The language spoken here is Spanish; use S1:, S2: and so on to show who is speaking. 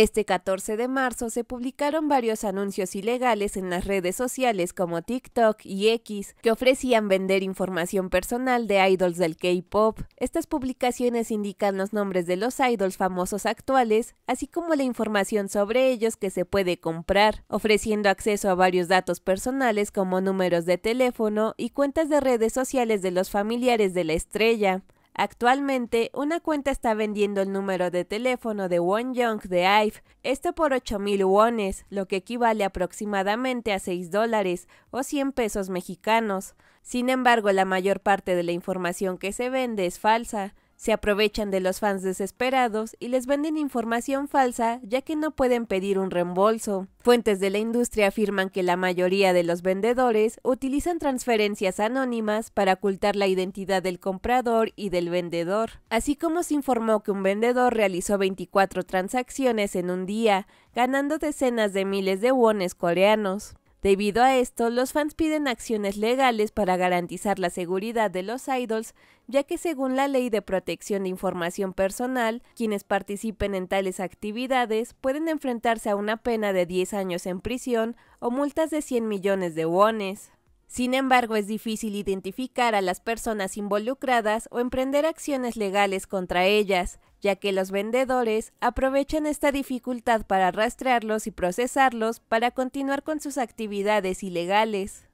S1: Este 14 de marzo se publicaron varios anuncios ilegales en las redes sociales como TikTok y X que ofrecían vender información personal de idols del K-pop. Estas publicaciones indican los nombres de los idols famosos actuales, así como la información sobre ellos que se puede comprar, ofreciendo acceso a varios datos personales como números de teléfono y cuentas de redes sociales de los familiares de la estrella. Actualmente, una cuenta está vendiendo el número de teléfono de Won Young de IVE, esto por mil wones, lo que equivale aproximadamente a 6 dólares o 100 pesos mexicanos. Sin embargo, la mayor parte de la información que se vende es falsa. Se aprovechan de los fans desesperados y les venden información falsa ya que no pueden pedir un reembolso. Fuentes de la industria afirman que la mayoría de los vendedores utilizan transferencias anónimas para ocultar la identidad del comprador y del vendedor. Así como se informó que un vendedor realizó 24 transacciones en un día, ganando decenas de miles de wones coreanos. Debido a esto, los fans piden acciones legales para garantizar la seguridad de los idols, ya que según la ley de protección de información personal, quienes participen en tales actividades pueden enfrentarse a una pena de 10 años en prisión o multas de 100 millones de wones. Sin embargo, es difícil identificar a las personas involucradas o emprender acciones legales contra ellas, ya que los vendedores aprovechan esta dificultad para rastrearlos y procesarlos para continuar con sus actividades ilegales.